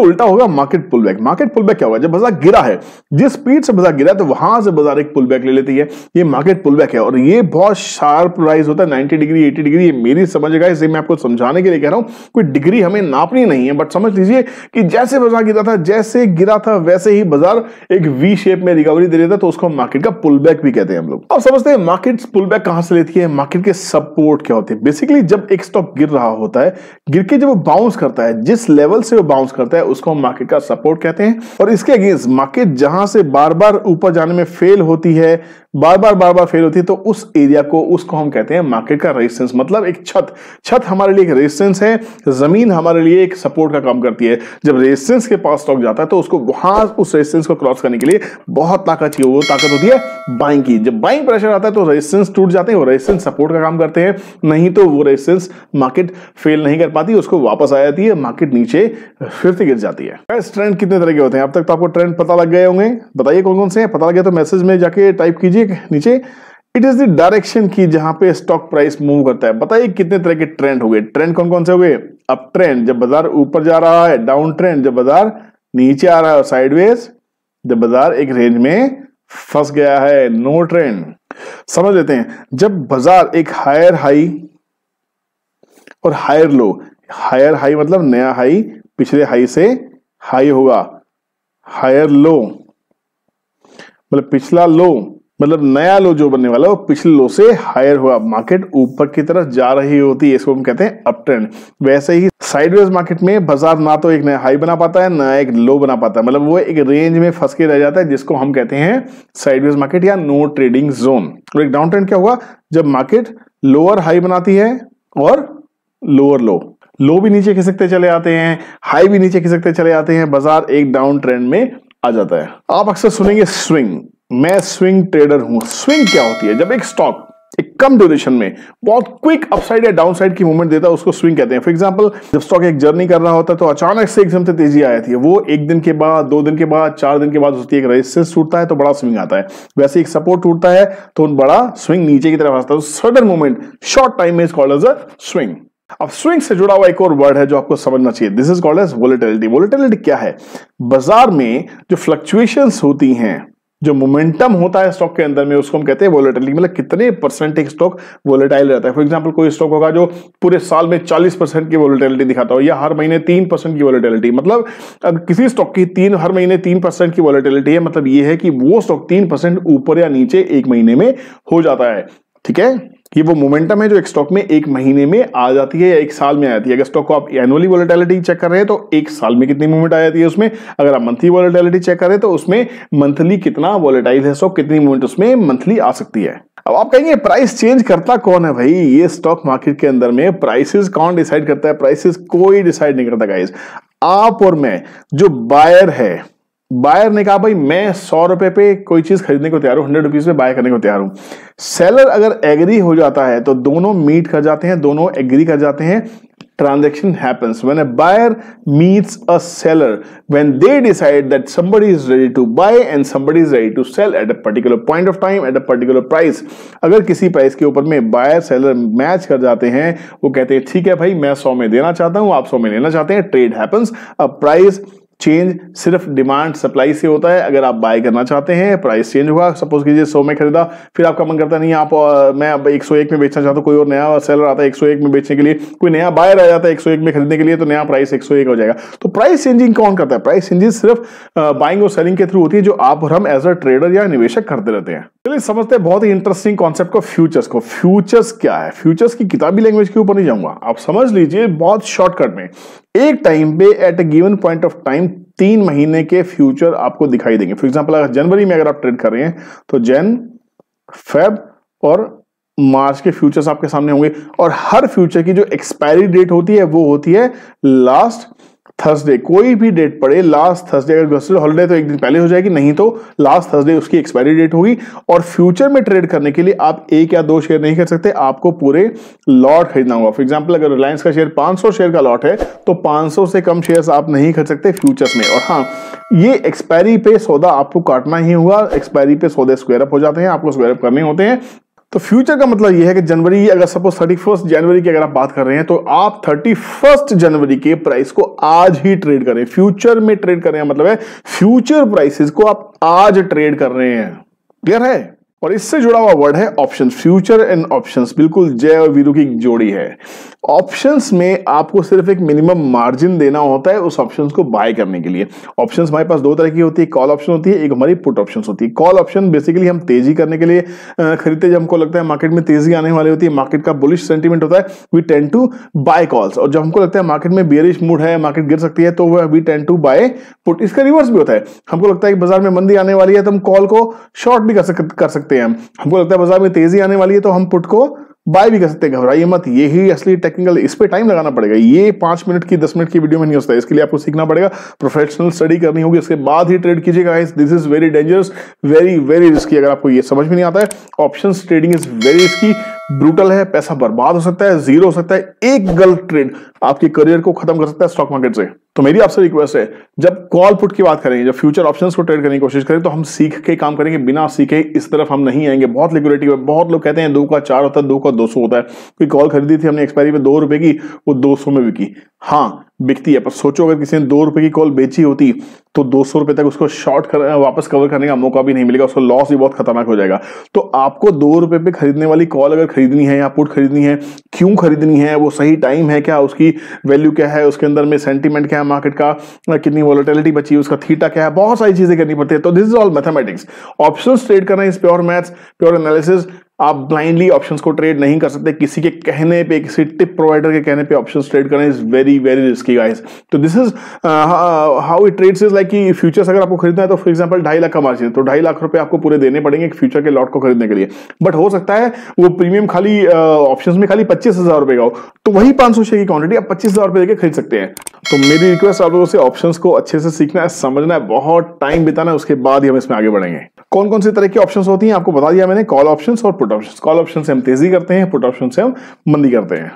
इसके उल्टा होगा मार्केट पुलबैक मार्केट पुलबैक क्या होगा जब बाजार गिरा है जिस स्पीड से बाजार गिरा है तो वहां से बाजार एक पुलबैक ले लेती है ये मार्केट पुलबैक है और ये बहुत शार्प राइज होता है नाइन्टी डिग्री एटी डिग्री ये मेरी समझेगा इसे मैं आपको समझाने के लिए कह रहा हूं कोई डिग्री हमें नापनी नहीं है बट समझ लीजिए कि जैसे बाजार गिरा था जैसे गिरा था वैसे ही बाजार एक वी शेप में रिकवरी दे देता तो उसको मार्केट का पुलबैक भी कहते हैं हम लोग अब समझते हैं मार्केट पुलबैक कहां से लेती है मार्केट के सपोर्ट क्या होते हैं बेसिकली जब एक स्टॉक गिर रहा होता है गिर के जब वो बाउंस करता है जिस लेवल से वो बाउंस करता है उसको हम मार्केट का सपोर्ट कहते हैं और इसके अगेंस्ट मार्केट जहां से बार बार ऊपर जाने में फेल होती है बार बार बार बार फेल होती है तो उस एरिया को उसको हम कहते हैं मार्केट का रेजिस्टेंस मतलब एक छत छत हमारे लिए एक रेजिस्टेंस है जमीन हमारे लिए एक सपोर्ट का काम करती है जब रेजिस्टेंस के पास स्टॉक जाता है तो उसको वहां उस रेजिस्टेंस को क्रॉस करने के लिए बहुत ताकत चाहिए वो ताकत होती है बाइंग की जब बाइंग प्रेशर आता है तो रेजिस्टेंस टूट जाते हैं वो रेजिस्टेंस सपोर्ट का काम करते हैं नहीं तो वो रेजिस्टेंस मार्केट फेल नहीं कर पाती उसको वापस आ जाती है मार्केट नीचे फिर गिर जाती है बेस्ट ट्रेंड कितने तरह के होते हैं अब तक तो आपको ट्रेंड पता लग गए होंगे बताइए कौन कौन से हैं पता लग गया तो मैसेज में जाके टाइप कीजिए नीचे इट इज द डायरेक्शन की जहां पे स्टॉक प्राइस मूव करता है बताइए कितने तरह के ट्रेंड हो गए ट्रेंड कौन कौन से हो गए अप ट्रेंड जब बाजार ऊपर जा रहा है डाउन ट्रेंड जब बाजार नीचे आ रहा है और साइडवेज जब बाजार एक रेंज में फंस गया है नो ट्रेंड समझ लेते हैं जब बाजार एक हायर हाई और हायर लो हायर हाई मतलब नया हाई पिछले हाई से हाई होगा हायर लो मतलब पिछला लो मतलब नया लो जो बनने वाला है वो पिछले लो से हायर हुआ मार्केट ऊपर की तरफ जा रही होती है इसको हम कहते हैं अप ट्रेंड वैसे ही साइडवेज मार्केट में बाजार ना तो एक नया हाई बना पाता है ना एक लो बना पाता है मतलब वो एक रेंज में फंस के रह जाता है जिसको हम कहते हैं साइडवेज मार्केट या नो ट्रेडिंग जोन और एक डाउन ट्रेंड क्या हुआ जब मार्केट लोअर हाई बनाती है और लोअर लो लो भी नीचे खिसकते चले आते हैं हाई भी नीचे खिसकते चले आते हैं बाजार एक डाउन ट्रेंड में आ जाता है आप अक्सर सुनेंगे स्विंग मैं स्विंग ट्रेडर हूं स्विंग क्या होती है जब एक स्टॉक एक कम ड्यूरेशन में बहुत क्विक अपसाइड या डाउनसाइड की मूवमेंट देता है उसको स्विंग कहते हैं फॉर एग्जांपल जब स्टॉक एक जर्नी कर रहा होता है तो अचानक से एकदम से तेजी आ जाती है वो एक दिन के बाद दो दिन के बाद चार दिन के बाद उसकी एक रेजिस्टेंस टूटता है तो बड़ा स्विंग आता है वैसे एक सपोर्ट टूटता है तो बड़ा स्विंग नीचे की तरफ आता है सडन मूवमेंट शॉर्ट टाइम में is called as a swing अब स्विंग से जुड़ा हुआ एक और वर्ड है जो आपको समझना चाहिए this is called as volatility volatility क्या है बाजार में जो फ्लक्चुएशन होती हैं जो मोमेंटम होता है स्टॉक के अंदर में उसको हम कहते हैं वोलेटिलिटी मतलब कितने परसेंट एक स्टॉक वोलेटाइल रहता है फॉर एग्जांपल कोई स्टॉक होगा जो पूरे साल में 40 परसेंट की वोलेटिलिटी दिखाता हो या हर महीने तीन परसेंट की वोलेटिलिटी मतलब किसी स्टॉक की तीन हर महीने तीन परसेंट की वोलेटिलिटी है मतलब ये है कि वो स्टॉक तीन ऊपर या नीचे एक महीने में हो जाता है ठीक है ये वो मोमेंटम है जो एक स्टॉक में एक महीने में आ जाती है या एक साल में आ जाती है अगर स्टॉक को आप एनुअली वॉलेटिलिटी चेक कर रहे हैं तो एक साल में कितनी मूवमेंट आ जाती है उसमें अगर आप मंथली वॉलेटिलिटी चेक कर रहे हैं तो उसमें मंथली कितना वॉलेटाइल है स्टॉक कितनी मूवमेंट उसमें मंथली आ सकती है अब आप कहेंगे प्राइस चेंज करता कौन है भाई ये स्टॉक मार्केट के अंदर में प्राइसेस कौन डिसाइड करता है प्राइसेस कोई डिसाइड नहीं करता गाइज आप और मैं जो बायर है बायर ने कहा भाई मैं सौ रुपए पे कोई चीज खरीदने को तैयार हूं हंड्रेड रुपीज पे बाय करने को तैयार हूं सेलर अगर एग्री हो जाता है तो दोनों मीट कर जाते हैं दोनों एग्री कर जाते हैं transaction happens when a buyer meets a seller when they decide that somebody is ready to buy and somebody is ready to sell at a particular point of time at a particular price अगर किसी price के ऊपर में buyer seller match कर जाते हैं वो कहते हैं ठीक है भाई मैं सौ में देना चाहता हूँ आप सौ में लेना चाहते हैं trade happens a price change सिर्फ डिमांड सप्लाई से होता है अगर आप बाय करना चाहते हैं प्राइस चेंज होगा सपोज कीजिए 100 में खरीदा फिर आपका मन करता नहीं आप आ, मैं अब 101 में बेचना चाहता हूँ कोई और नया सेलर आता है 101 में बेचने के लिए कोई नया बायर आ जाता है 101 में खरीदने के लिए तो नया प्राइस 101 हो जाएगा तो प्राइस चेंजिंग कौन करता है प्राइस चेंजिंग सिर्फ बाइंग और सेलिंग के थ्रू होती है जो आप और हम एज अ ट्रेडर या निवेशक करते रहते हैं चलिए समझते हैं बहुत ही इंटरेस्टिंग कॉन्सेप्ट को फ्यूचर्स को फ्यूचर्स क्या है फ्यूचर्स की किताबी लैंग्वेज के ऊपर नहीं जाऊंगा आप समझ लीजिए बहुत शॉर्टकट में एक टाइम पे at a given point of time तीन महीने के फ्यूचर आपको दिखाई देंगे फॉर एग्जाम्पल अगर जनवरी में अगर आप ट्रेड कर रहे हैं तो जैन फेब और मार्च के फ्यूचर्स आपके सामने होंगे और हर फ्यूचर की जो एक्सपायरी डेट होती है वो होती है लास्ट थर्सडे कोई भी डेट पड़े लास्ट थर्सडे अगर ग्लोसल हॉलीडे तो एक दिन पहले हो जाएगी नहीं तो लास्ट थर्सडे उसकी एक्सपायरी डेट होगी और फ्यूचर में ट्रेड करने के लिए आप एक या दो शेयर नहीं खरीद सकते आपको पूरे लॉट खरीदना होगा फॉर एग्जाम्पल अगर रिलायंस का शेयर 500 शेयर का लॉट है तो 500 से कम शेयर आप नहीं खरीद सकते फ्यूचर में और हाँ ये एक्सपायरी पे सौदा आपको काटना ही हुआ एक्सपायरी पे सौदे स्क्वेयरअप हो जाते हैं आपको स्क्वेयरअप करने होते हैं तो फ्यूचर का मतलब यह है कि जनवरी अगर सपोज थर्टी फर्स्ट जनवरी की अगर आप बात कर रहे हैं तो आप थर्टी फर्स्ट जनवरी के प्राइस को आज ही ट्रेड करें फ्यूचर में ट्रेड करें मतलब है फ्यूचर प्राइसेस को आप आज ट्रेड कर रहे हैं क्लियर है और इससे जुड़ा हुआ वर्ड है ऑप्शन फ्यूचर एंड ऑप्शंस बिल्कुल जय और वीरू की जोड़ी है ऑप्शंस में आपको सिर्फ एक मिनिमम मार्जिन देना होता है उस ऑप्शंस को बाय करने के लिए ऑप्शंस हमारे पास दो तरह की होती है कॉल ऑप्शन होती है एक हमारी पुट ऑप्शन होती है कॉल ऑप्शन बेसिकली हम तेजी करने के लिए खरीदते जब हमको लगता है मार्केट में तेजी आने वाली होती है मार्केट का बुलिश सेंटीमेंट होता है we tend to buy calls और जब हमको लगता है मार्केट में बियरिश मूड है मार्केट गिर सकती है तो वह we tend to buy put इसका रिवर्स भी होता है हमको लगता है कि बाजार में मंदी आने वाली है तो हम कॉल को शॉर्ट भी कर सकते सकते हैं हमको लगता है बाजार में तेजी आने वाली है तो हम पुट को बाय भी कर सकते हैं घबराइए मत यही असली टेक्निकल इस पर टाइम लगाना पड़ेगा ये पांच मिनट की दस मिनट की वीडियो में नहीं होता इसके लिए आपको सीखना पड़ेगा प्रोफेशनल स्टडी करनी होगी इसके बाद ही ट्रेड कीजिएगा this is very dangerous very very risky अगर आपको ये समझ में नहीं आता है option trading is very risky brutal है पैसा बर्बाद हो सकता है जीरो हो सकता है एक गलत ट्रेड आपके करियर को खत्म कर सकता है स्टॉक मार्केट से तो मेरी आपसे रिक्वेस्ट है जब कॉल पुट की बात करेंगे जब फ्यूचर ऑप्शंस को ट्रेड करने की कोशिश करें तो हम सीख के काम करेंगे बिना सीखे इस तरफ हम नहीं आएंगे बहुत लिक्विडिटी है बहुत लोग कहते हैं दो का चार होता है दो का दो सौ होता है कोई कॉल खरीदी थी हमने एक्सपायरी में दो रुपए की वो दो सौ में बिकी हाँ बिकती है पर सोचो अगर किसी ने दो रुपए की कॉल बेची होती तो दो सौ रुपए तक उसको शॉर्ट कर वापस कवर करने का मौका भी नहीं मिलेगा उसका लॉस भी बहुत खतरनाक हो जाएगा तो आपको दो रुपए पे खरीदने वाली कॉल अगर खरीदनी है या पुट खरीदनी है क्यों खरीदनी है वो सही टाइम है क्या उसकी वैल्यू क्या है उसके अंदर में सेंटिमेंट क्या है मार्केट का कितनी वॉलिटिलिटी बची है उसका थीटा क्या है बहुत सारी चीजें करनी पड़ती है तो this is all mathematics option trade करना is pure maths pure analysis आप ब्लाइंडली ऑप्शंस को ट्रेड नहीं कर सकते किसी के कहने पे किसी टिप प्रोवाइडर के कहने पे ऑप्शंस ट्रेड करना is very very risky guys तो this is how it trades is like कि फ्यूचर्स अगर आपको खरीदना है तो फॉर एग्जांपल ढाई लाख का मार्जिन तो ढाई लाख रुपए आपको पूरे देने पड़ेंगे फ्यूचर के लॉट को खरीदने के लिए बट हो सकता है वो प्रीमियम खाली ऑप्शन uh, में खाली पच्चीस हजार रुपए का हो तो वही पांच सौ की क्वांटिटी आप पच्चीस हजार रुपए देकर खरीद सकते हैं तो मेरी रिक्वेस्ट आप लोगों से ऑप्शन को अच्छे से सीखना है समझना है बहुत टाइम बिताना है उसके बाद ही हम इसमें आगे बढ़ेंगे कौन कौन से तरह के ऑप्शन होती हैं आपको बता दिया मैंने कॉल ऑप्शन और पुट ऑप्शन कॉल ऑप्शन से हम तेजी करते हैं पुट ऑप्शन से हम मंदी करते हैं